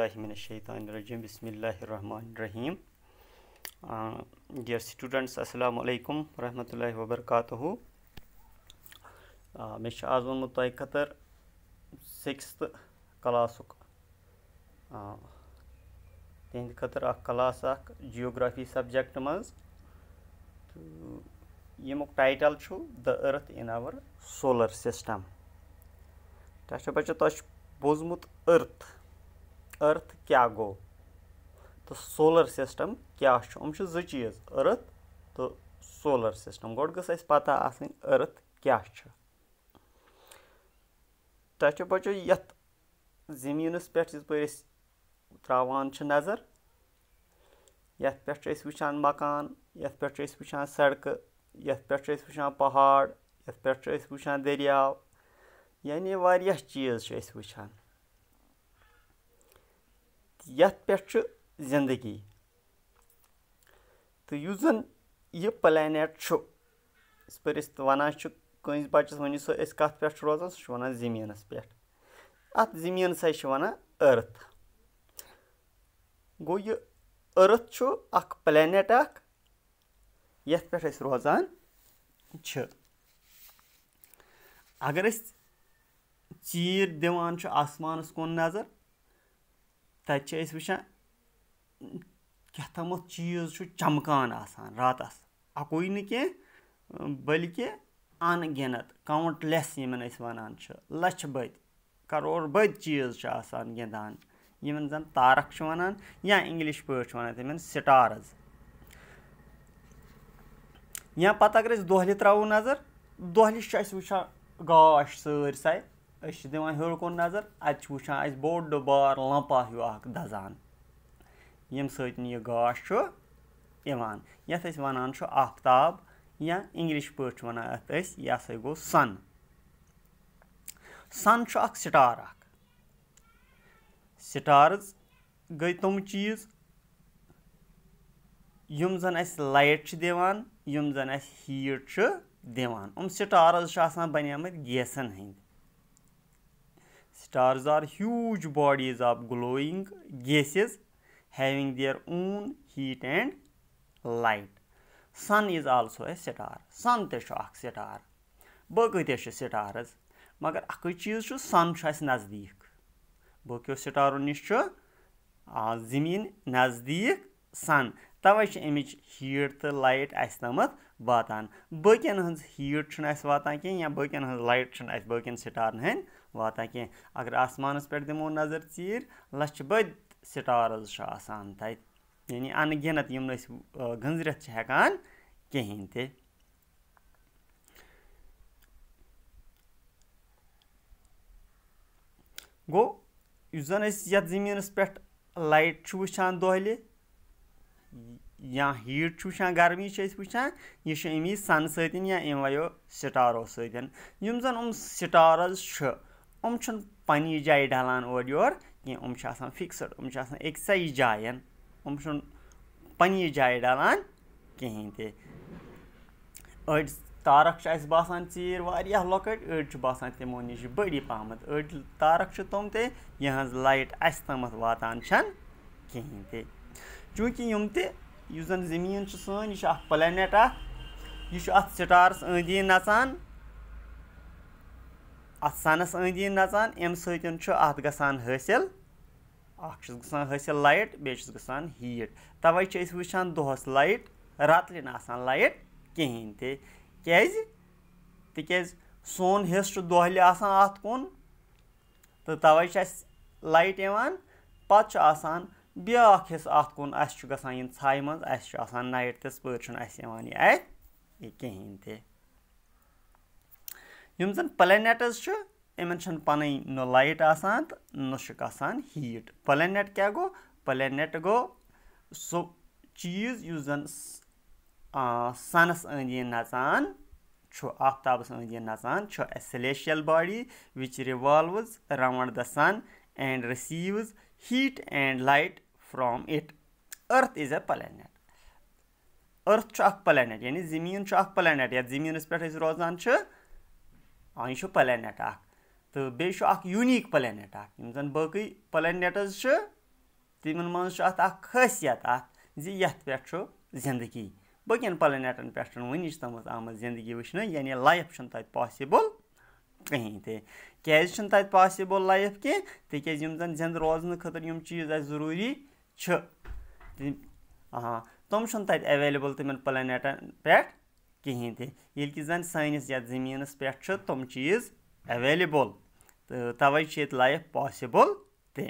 रजीम बसमीम dear students अस्सलाम वालेकुम रहमतुल्लाहि व बरकातुहू मे वोनमुत तय खतर सिक्स क्लास तिंद खतर क्लास जियोग्राफी सब्जेक्ट मज यमुक title the earth in our solar system तक बच्चों तुम बोजमुत अर्थ अर्थ क्या गो तो सोलर सिस्टम क्या जो चीज अर्थ तो सोलर सिस्टम गोड ग पता आसन अर्थ क्या तुम्हें बचो यथ जमीनस पे पे त्रावान नजर यथ पे वचान मकान यथ पे वचान सड़क यथ पे वचान पहाड़ यथ पे वचान दरिया यानी वह चीज वचान यथ तो यु जन यह प्लानट वन कंस बचस वन सो कत पे रोजान सह वन जमीन पे अत जमीन से वन अर्थ गो यह अर्थ प्लानट यथ रोजान अगर चीर दिवान आसमानस कुन नजर تَتہِ چھِ أسۍ وٕچھان کیٛاہ تھامَتھ چیٖز چھُ چَمکان آسان راتَس اَکُے نہٕ کینٛہہ بٔلکہِ اَن گِنت کاوُنٛٹ لیٚس یِمَن أسۍ وَنان چھِ لَچھِ بٔدۍ کَرور بٔدۍ چیٖز چھِ آسان گِنٛدان یِمَن زَن تارَک چھِ وَنان یا اِنٛگلِش پٲٹھۍ چھِ وَنان تِمَن سِٹارٕز یا پَتہٕ اگر أسۍ دۄہلہِ ترٛاوو نظر دۄہلہِ چھِ اَسہِ وٕچھان گاش سٲرسٕے दिवान हर कौन नजर अत व बोड बार लंपा हू अ दजान यम साश यहां आफ्ताब या इंग्लिश पा वन यह गो सन सन स्टार अ गई तम चीज यम जन अट्च दिवान यम जन अट्च दिवान उम स्टार्स बनेम गैसन हंदि Stars are huge bodies of glowing gases having their own heat and light. Sun is also a star. Sun te star. Bökü te stars. Magar akı çiz şu sun şu as nazdik. Bökü starun niş şu zemin nazdik sun. Tavay şu emic heat te light as namıt batan. Bökün hız heat çın as batan ki ya bökün hız light çın as bökün starın hen. واتان کیٚنٛہہ اگر آسمانَس پٮ۪ٹھ دِمو نظر ژیٖرۍ لَچھِ بٔدۍ stars چھِ آسان تَتہِ یعنی اَنہٕ گِنت یِم نہٕ أسۍ گٔنٛزرِتھ چھِ ہٮ۪کان کِہیٖنۍ تہِ گوٚو یُس زَن أسۍ یَتھ زٔمیٖنَس پٮ۪ٹھ لایٹ چھُ وٕچھان دۄہلہِ یا ہیٖٹ چھُ وٕچھان گرمی چھِ أسۍ وٕچھان یہِ چھُ اَمی سَنہٕ سۭتۍ یا یِموَیو سِٹارو سۭتۍ یِم زَن یِم سِٹارٕز چھِ यम पन्न जाए डलान ओर योर कम फिक्सड यम अकस जान यम पन्न जाए डलान कहें ते अड़ तारक बसान चीर वारिया लकट अड़ बसान तमो नीच बड़ी पहम अड़ तारक तम ते यह लाइट अस तम वातान कहें ते चूँकि यम तन जमीन सैन यह प्लानट यह अ स्टारस अंदी नचान अत सनस अंद नचान अम सान हासिल अख लाइट बेस ग हीट तवे वान दोहस लाइट रात ना लाइट कहें तेज तेज सोन हिस्ट दोहल अत कुन तो तवे लाइट इवान पे ब्या हिस्स अत कुन असान इन छाय मज नाइट तिस पे अत कहें यम जन प्लैनेटस यमन पन न लाइट आसान तो न हीट प्लैनेट क्या गो प्लैनेट गो सो चीज यु जन सनस अंद नचान आफ्ताबस अंद नचान celestial body which revolves round the sun and receives heat and light from it earth is a planet earth planet यानी जमीन प्लैनेट ये जमीन पे रोजान यह प्लैनेट अ तो बेह यूनिक प्लैनेट अम बी प्लैनेटस तिमन मज खासियत अत पे जिंदगी बकन प्लैनेटन पे वन तम आम जिंदगी वुचन यानी लाइफ तथा पॉसिबल कहें ते क्या तथा पॉसिबल लाइफ कह तेज जिंद रोजन खुम चीज अरूरी हाँ तुम तथा एवेलेबल तिमन प्लैनेटन पे کِہیٖنۍ تہِ ییٚلہِ کہِ زَن سٲنِس یَتھ زٔمیٖنَس پٮ۪ٹھ چھِ تِم چیٖز اٮ۪ویلیبٕل تہٕ تَوَے چھِ ییٚتہِ لایف پاسِبٕل تہِ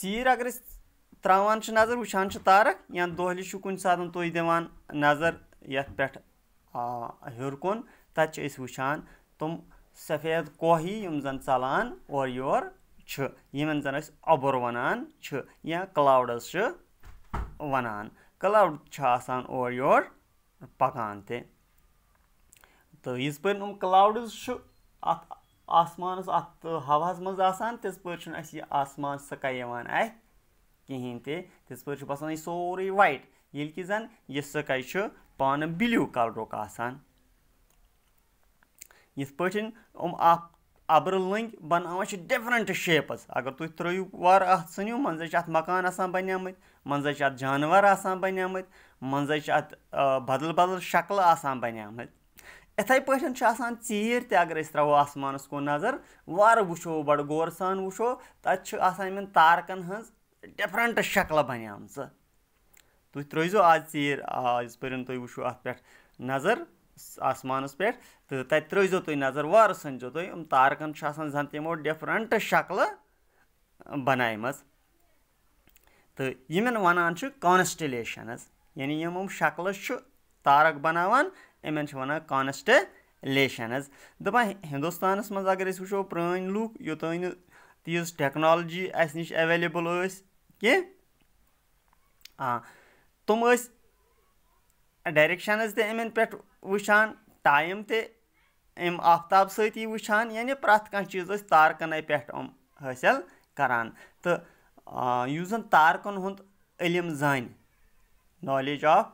ژیٖر اگر أسۍ ترٛاوان چھِ نظر وٕچھان چھِ تارَک یا دۄہلہِ چھُ کُنہِ ساتہٕ تُہۍ دِوان نظر یَتھ پٮ۪ٹھ ہیوٚر کُن تَتہِ چھِ أسۍ وٕچھان تِم سفید کوہی یِم زَن ژَلان اورٕ یور यमन जन अबर वनान या क्लाउडस वनान क्लाउड और योर पकान ते तो इस पर पे क्लाउडस आसमान अत हवास मज आसान पे आसमान सकाय अत कहें तिज पे बसान सोरे वाइट ये कि जन यह सकाय पान ब्लू कलरुक आसान ये पे ابرٕ لٔنٛگۍ بَناوان چھِ ڈِفرَنٛٹ شیپٕز اگر تُہۍ ترٛٲیِو وارٕ اَتھ ژھٕنِو منٛزَے چھِ اَتھ مکان آسان بَنیٛامٕتۍ منٛزَے چھِ اَتھ جاناوار آسان بَنیٛامٕتۍ منٛزَے چھِ اَتھ بدل بدل شکلہٕ آسان بَنیٛامٕتۍ یِتھَے پٲٹھۍ چھِ آسان ژیٖرۍ تہِ اگر أسۍ ترٛاوو آسمانَس کُن نظر وارٕ وٕچھو بَڑٕ غورٕ سان وٕچھو تَتہِ چھِ آسان یِمَن تارکَن ہٕنٛز ڈِفرَنٛٹ شکلہٕ بَنیٛامژٕ تُہۍ ترٛٲیزیو آز ژیٖرۍ آز پٔرِنۍ تُہۍ وٕچھو اَتھ پٮ۪ٹھ نظر आसमानस पे तो तजो तुम नजर वार सनजो तुम तारकन जन तमो डिफरेंट शक्ल बनाम तो इन वनान कॉन्स्टलेशनस यानी यम शक्ल तारक बनावान इन वन कॉन्स्टलेशनस दपान हिंदुस्तान मज अगर वो पुरान लूक योत तीज टेक्नोलॉजी अस नश ऐसी कह तुम ڈایریٚکشَن حظ تہِ یِمَن پٮ۪ٹھ وٕچھان ٹایم تہِ امہِ آفتاب سۭتی وٕچھان یعنی پرٛٮ۪تھ کانٛہہ چیٖز ٲسۍ تارکَنے پٮ۪ٹھ یِم حٲصِل کَران تہٕ یُس زَن تارکَن ہُنٛد علم زانہِ نالیج آف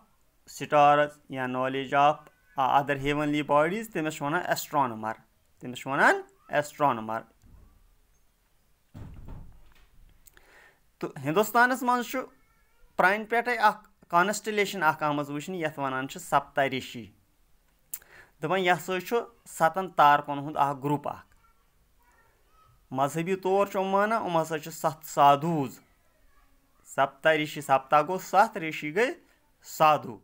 سِٹارٕز یا knowledge of other heavenly bodies تٔمِس چھِ وَنان اٮ۪سٹرٛانمَر تٔمِس چھِ وَنان اٮ۪سٹرٛانمَر تہٕ ہِندُستانَس منٛز چھُ پرٛانہِ پٮ۪ٹھَے اَکھ कॉन्स्टلیشن اکھ آمٕژ وٕچھنہٕ یتھ ونان چھِ سپترشی دپان یہِ ہسا چھُ ستن تارکن ہُنٛد اکھ گرُپ اکھ مذہبی طور چھُ یِم مانان یِم ہسا چھِ ستھ سادوٗز سپترشی سپتا گوٚو ستھ ریشی گٔے سادوٗ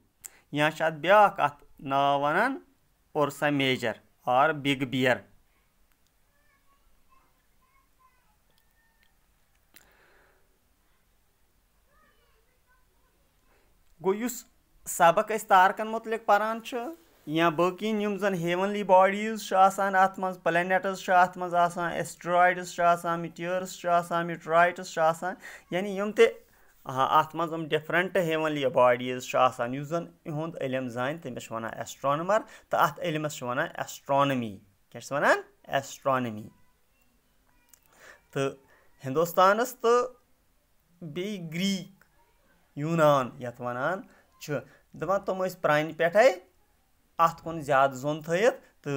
یا چھِ اتھ بیٛاکھ اَتھ ناو وَنان Ursa Major are big bear गो सबक अस तारकन मुतलिक पारान या बकी यम जन हेवनली बॉडीज अत मज अत मज एस्ट्रॉयड्स मिटियर्स मिट्रॉयड्स यानी यम ते अत मज डिफरेंट हेवनली बॉडीज जन इहुद इलम जान तमिस वन एस्ट्रॉनमर तो अत इलमस वन एस्ट्रॉनमी क्या वन एस्ट्रॉनमी तो हिंदुस्तानस तो ग्रीक यूनान यथ वनान दपान तम प्रानि पे अत कुन ज्यादा जोन थत तो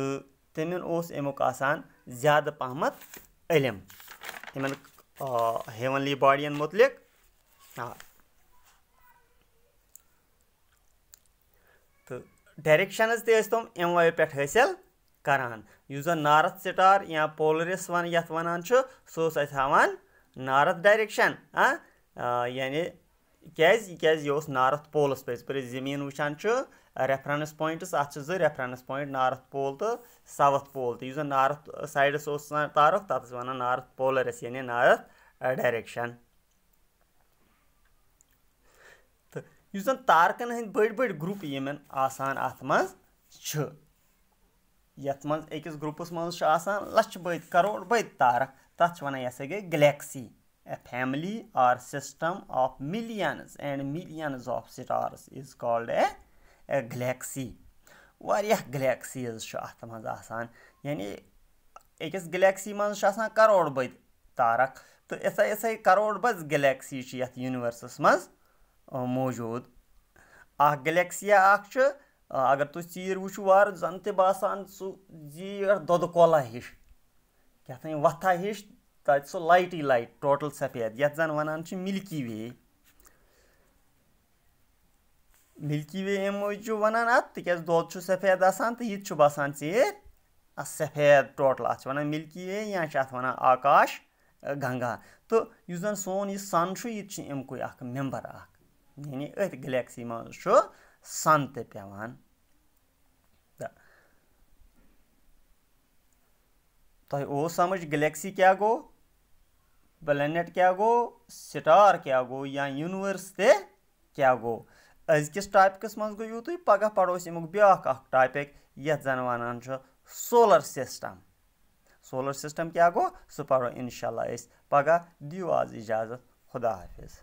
तमन अमुक आसान ज्यादा पहमत इलम तमन हेवनली बॉडियन मुतल हाँ तो डायरेक्शनज तम एम वायो पे हासिल करान नारथ स्टार या पोलरिस वन ये वनान सो हावान नारथ डायरेक्शन हाँ यानी کیٛازِ یہِ اوس نارٕتھ پولَس پٮ۪ٹھ یِژ پھِر أسۍ زٔمیٖن وٕچھان چھِ ریفرَنٕس پویِنٛٹٕس اَتھ چھِ زٕ ریفرَنٕس پویِنٛٹ نارٕتھ پول تہٕ ساوُتھ پول تہٕ یُس زَن نارٕتھ سایڈَس اوس آسان تارُک تَتھ ٲسۍ وَنان نارٕتھ پولَر أسۍ یعنی نارٕتھ ڈایریٚکشَن تہٕ یُس زَن تارکَن ہٕنٛدۍ بٔڑۍ بٔڑۍ گرُپ یِمَن آسان اَتھ منٛز چھِ یَتھ منٛز أکِس گرُپَس منٛز چھِ آسان لَچھِ بٔدۍ کَرور بٔدۍ تارَک تَتھ چھِ وَنان یہِ ہَسا گٔے galaxy A family or system of millions and millions of stars is called a, a galaxy. واریاہ گلیکسیٖز چھُ اَتھ منٛز آسان یعنی أکِس گلیکسی منٛز چھُ آسان کَرور بٔدۍ تارک تہٕ یِژھے یِژھے کَرور بٔدۍ گلیکسی چھِ یَتھ یوٗنِؤرسَس منٛز موٗجوٗد اَکھ گلیکسیا اَکھ چھِ اگر تُہۍ ژیٖر وٕچھِو وارٕ زَن تہِ باسان سُہ زیٖٹھ دۄدٕ کۄلا ہِش کیٛاہ تام وَتھا ہِش تَتہِ سۄ لایٹٕے لایٹ ٹوٹل سفید یَتھ زَن وَنان چھِ مِلکی وے مِلکی وے اَمہِ موٗجوٗب وَنان اَتھ تِکیٛازِ دۄد چھُ سفید آسان تہٕ یہِ تہِ چھُ باسان ژیٖر اَتھ سفید ٹوٹل اَتھ چھِ وَنان مِلکی وے یا چھِ اَتھ وَنان آکاش گنٛگا تہٕ یُس زَن سون یہِ سَن چھُ یہِ تہِ چھِ اَمکُے اَکھ مٮ۪مبَر اَکھ یعنی أتھۍ گلیکسی منٛز چھُ سَن تہِ پٮ۪وان تہٕ تۄہہِ اوس سَمٕجھ گلیکسی کیٛاہ گوٚو ಪ್ಲ್ಯಾನೆಟ್ ಕ್ಯಾಗೋ سٹار ಕ್ಯಾಗೋ ಯಾ ಯೂನಿವರ್ಸ್ ತೆ ಕ್ಯಾಗೋ ಅಜ್ಕಿಸ್ ಟಾಪಿಕಸ್ ಮನ್ಸ್ ಗೋ ಯೂತು ಪಗ ಪಡೋಸ್ ಇಮುಕ್ ಬ್ಯಾಕ್ ಅಕ್ ಟಾಪಿಕ್ ಯತ್ ಜನ ವಾನನ್ ಚ ಸೋಲರ್ ಸಿಸ್ಟಮ್ सोलर सिस्टम क्या गो सो पढ़ो इनशाला पगह दिव आज इजाज़त खुदा हाफिज़